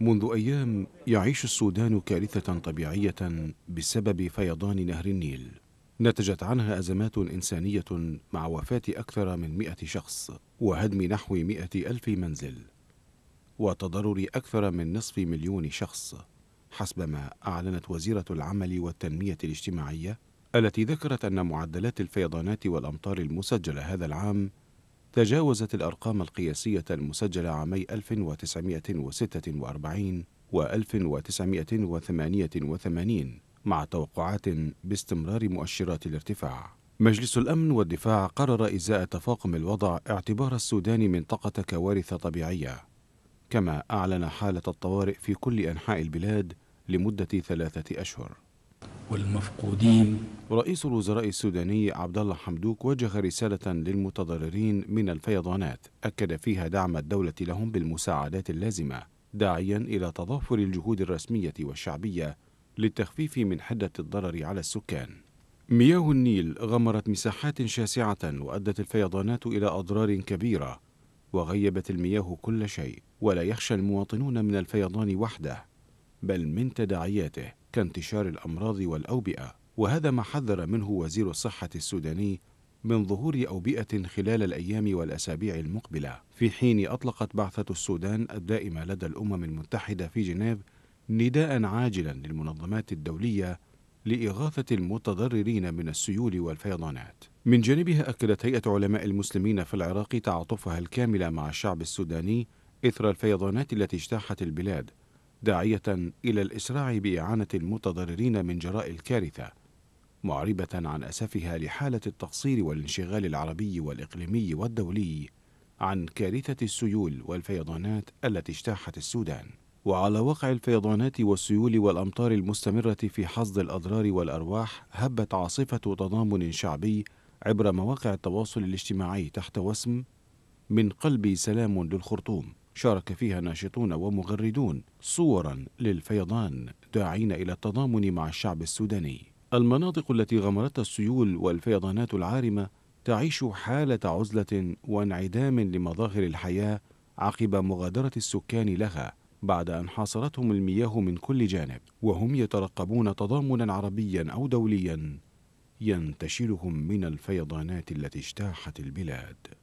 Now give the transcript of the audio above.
منذ أيام يعيش السودان كارثة طبيعية بسبب فيضان نهر النيل نتجت عنها أزمات إنسانية مع وفاة أكثر من مئة شخص وهدم نحو مئة ألف منزل وتضرر أكثر من نصف مليون شخص حسب ما أعلنت وزيرة العمل والتنمية الاجتماعية التي ذكرت أن معدلات الفيضانات والأمطار المسجلة هذا العام تجاوزت الأرقام القياسية المسجلة عامي 1946 و 1988 مع توقعات باستمرار مؤشرات الارتفاع مجلس الأمن والدفاع قرر إزاء تفاقم الوضع اعتبار السودان منطقة كوارث طبيعية كما أعلن حالة الطوارئ في كل أنحاء البلاد لمدة ثلاثة أشهر والمفقودين رئيس الوزراء السوداني عبد الله حمدوك وجه رسالة للمتضررين من الفيضانات أكد فيها دعم الدولة لهم بالمساعدات اللازمة داعيا إلى تضافر الجهود الرسمية والشعبية للتخفيف من حدة الضرر على السكان مياه النيل غمرت مساحات شاسعة وأدت الفيضانات إلى أضرار كبيرة وغيبت المياه كل شيء ولا يخشى المواطنون من الفيضان وحده بل من تداعياته كانتشار الأمراض والأوبئة وهذا ما حذر منه وزير الصحة السوداني من ظهور أوبئة خلال الأيام والأسابيع المقبلة في حين أطلقت بعثة السودان الدائمة لدى الأمم المتحدة في جنيف نداء عاجلا للمنظمات الدولية لإغاثة المتضررين من السيول والفيضانات من جانبها أكدت هيئة علماء المسلمين في العراق تعاطفها الكامل مع الشعب السوداني إثر الفيضانات التي اجتاحت البلاد داعية إلى الإسراع بإعانة المتضررين من جراء الكارثة معربة عن أسفها لحالة التقصير والانشغال العربي والإقليمي والدولي عن كارثة السيول والفيضانات التي اجتاحت السودان وعلى وقع الفيضانات والسيول والأمطار المستمرة في حصد الأضرار والأرواح هبت عاصفة تضامن شعبي عبر مواقع التواصل الاجتماعي تحت وسم من قلبي سلام للخرطوم شارك فيها ناشطون ومغردون صورا للفيضان داعين إلى التضامن مع الشعب السوداني المناطق التي غمرتها السيول والفيضانات العارمة تعيش حالة عزلة وانعدام لمظاهر الحياة عقب مغادرة السكان لها بعد أن حاصرتهم المياه من كل جانب وهم يترقبون تضامنا عربيا أو دوليا ينتشلهم من الفيضانات التي اجتاحت البلاد